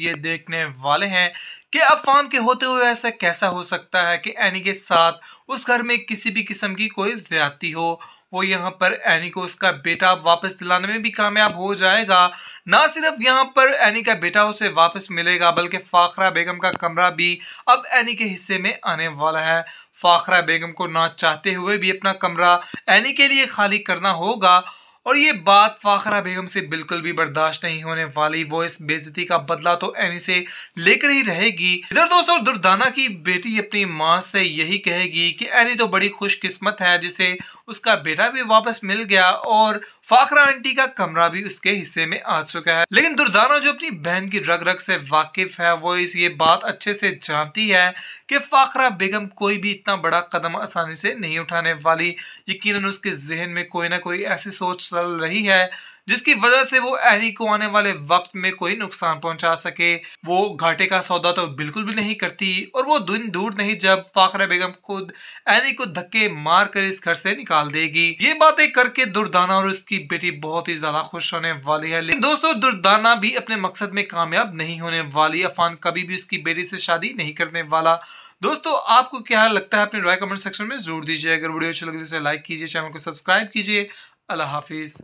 ये देखने वाले हैं कि अफान के होते हुए ऐसा कैसा हो सकता है कि एनी के साथ उस घर में किसी भी किस्म की कोई ज्यादा हो वो यहाँ पर एनी को उसका बेटा वापस दिलाने में भी कामयाब हो जाएगा ना सिर्फ यहाँ पर एनी का बेटा उसे वापस मिलेगा बल्कि फाखरा बेगम का कमरा भी अब एनी के हिस्से में आने वाला है फाखरा बेगम को ना चाहते हुए भी अपना कमरा एनी के लिए खाली करना होगा और ये बात फाखरा बेगम से बिल्कुल भी बर्दाश्त नहीं होने वाली वो इस बेजती का बदला तो एनी से लेकर ही रहेगी इधर दोस्तों दुर्दाना की बेटी अपनी माँ से यही कहेगी कि एनी तो बड़ी खुशकिस्मत है जिसे उसका बेटा भी वापस मिल गया और फाखरा आंटी का कमरा भी उसके हिस्से में आ चुका है लेकिन दुर्दाना जो अपनी बहन की रग रग से वाकिफ है वो इस ये बात अच्छे से जानती है कि फाखरा बेगम कोई भी इतना बड़ा कदम आसानी से नहीं उठाने वाली यकीन उसके जहन में कोई ना कोई ऐसी सोच चल रही है जिसकी वजह से वो एनी को आने वाले वक्त में कोई नुकसान पहुंचा सके वो घाटे का सौदा तो बिल्कुल भी नहीं करती और वो दिन दूर नहीं जब फाखरा बेगम खुद एनी को धक्के मार कर इस घर से निकाल देगी ये बातें करके दुर्दाना और उसकी बेटी बहुत ही ज्यादा खुश होने वाली है लेकिन दोस्तों दुर्दाना भी अपने मकसद में कामयाब नहीं होने वाली अफान कभी भी उसकी बेटी से शादी नहीं करने वाला दोस्तों आपको क्या लगता है अपने राय कमेंट सेक्शन में जरूर दीजिए अगर वीडियो अच्छी लगे तो लाइक कीजिए चैनल को सब्सक्राइब कीजिए अल्लाह हाफिज़